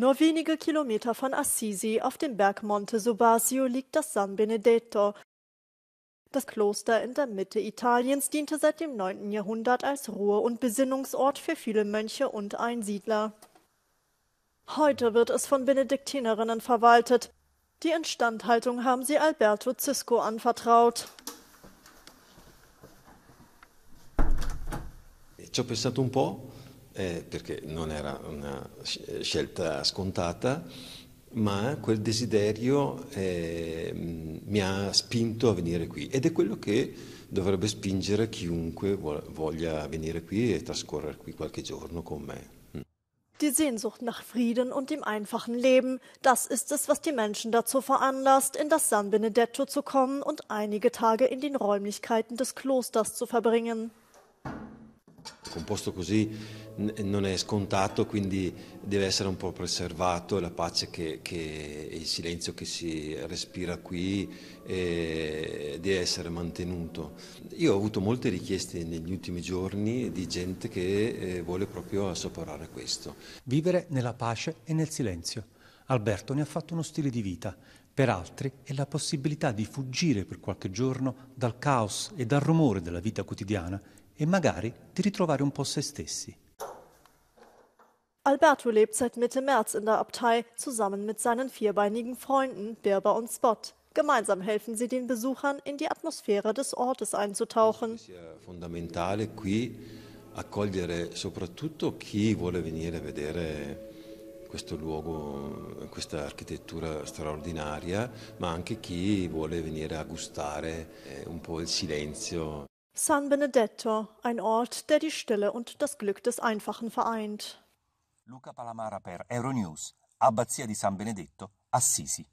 Nur wenige Kilometer von Assisi auf dem Berg Monte Subasio liegt das San Benedetto. Das Kloster in der Mitte Italiens diente seit dem 9. Jahrhundert als Ruhe- und Besinnungsort für viele Mönche und Einsiedler. Heute wird es von Benediktinerinnen verwaltet. Die Instandhaltung haben sie Alberto Cisco anvertraut. Ci ho pensato un po' eh, perché non era una eh, scelta scontata, ma quel desiderio eh, mm, mi ha spinto a venire qui ed è quello che dovrebbe spingere chiunque voglia venire qui e trascorrere qui qualche giorno con me. Mm. Die Sehnsucht nach Frieden und dem einfachen Leben, das ist es, was die Menschen dazu veranlasst, in das San Benedetto zu kommen und einige Tage in den Räumlichkeiten des Klosters zu verbringen. un posto così non è scontato, quindi deve essere un po' preservato la pace che, che, e il silenzio che si respira qui eh, deve essere mantenuto. Io ho avuto molte richieste negli ultimi giorni di gente che eh, vuole proprio assaporare questo. Vivere nella pace e nel silenzio. Alberto ne ha fatto uno stile di vita, per altri è la possibilità di fuggire per qualche giorno dal caos e dal rumore della vita quotidiana e magari di ritrovare un po' se stessi. Alberto lebt seit Mitte März in der Abtei zusammen mit seinen vierbeinigen Freunden Birber und Spot. Gemeinsam helfen sie den Besuchern, in die Atmosphäre des Ortes einzutauchen. Es ist fundamental, hier accogliere soprattutto chi vuole venire a vedere questo luogo, questa architettura straordinaria, ma anche chi vuole venire a gustare eh, un po' il silenzio. San Benedetto, ein Ort, der die Stille und das Glück des Einfachen vereint. Luca Palamara per Euronews, Abbazia di San Benedetto, Assisi.